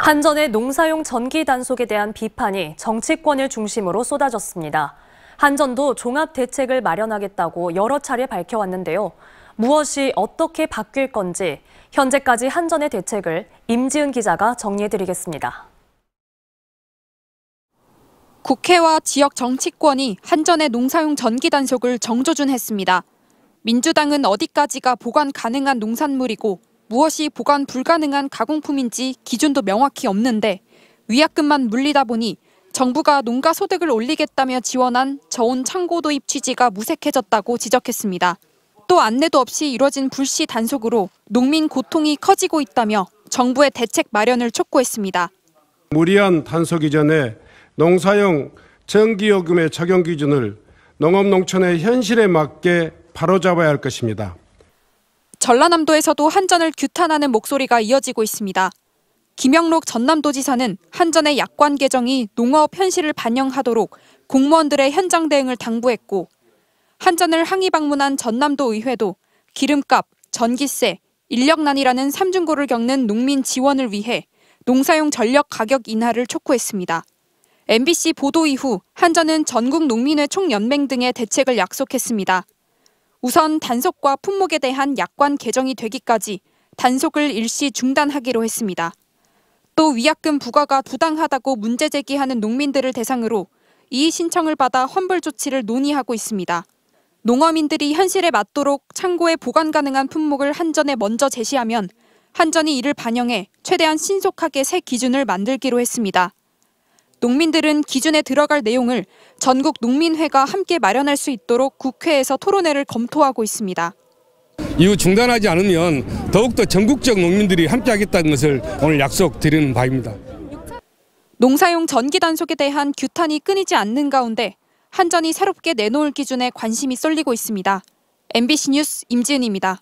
한전의 농사용 전기 단속에 대한 비판이 정치권을 중심으로 쏟아졌습니다. 한전도 종합 대책을 마련하겠다고 여러 차례 밝혀왔는데요. 무엇이 어떻게 바뀔 건지 현재까지 한전의 대책을 임지은 기자가 정리해드리겠습니다. 국회와 지역 정치권이 한전의 농사용 전기 단속을 정조준했습니다. 민주당은 어디까지가 보관 가능한 농산물이고 무엇이 보관 불가능한 가공품인지 기준도 명확히 없는데 위약금만 물리다 보니 정부가 농가 소득을 올리겠다며 지원한 저온 창고 도입 취지가 무색해졌다고 지적했습니다. 또 안내도 없이 이뤄진 불씨 단속으로 농민 고통이 커지고 있다며 정부의 대책 마련을 촉구했습니다. 무리한 단속 이전에 농사용 전기요금의 적용 기준을 농업농촌의 현실에 맞게 바로잡아야 할 것입니다. 전라남도에서도 한전을 규탄하는 목소리가 이어지고 있습니다. 김영록 전남도지사는 한전의 약관 개정이 농업 현실을 반영하도록 공무원들의 현장 대응을 당부했고 한전을 항의 방문한 전남도 의회도 기름값, 전기세, 인력난이라는 삼중고를 겪는 농민 지원을 위해 농사용 전력 가격 인하를 촉구했습니다. MBC 보도 이후 한전은 전국 농민회 총연맹 등의 대책을 약속했습니다. 우선 단속과 품목에 대한 약관 개정이 되기까지 단속을 일시 중단하기로 했습니다. 또 위약금 부과가 부당하다고 문제 제기하는 농민들을 대상으로 이의 신청을 받아 환불 조치를 논의하고 있습니다. 농어민들이 현실에 맞도록 창고에 보관 가능한 품목을 한전에 먼저 제시하면 한전이 이를 반영해 최대한 신속하게 새 기준을 만들기로 했습니다. 농민들은 기준에 들어갈 내용을 전국 농민회가 함께 마련할 수 있도록 국회에서 토론회를 검토하고 있습니다. 이후 중단하지 않으면 더욱더 전국적 농민들이 함께하겠다는 것을 오늘 약속드리는 바입니다. 농사용 전기 단속에 대한 규탄이 끊이지 않는 가운데 한전이 새롭게 내놓을 기준에 관심이 쏠리고 있습니다. MBC 뉴스 임지은입니다.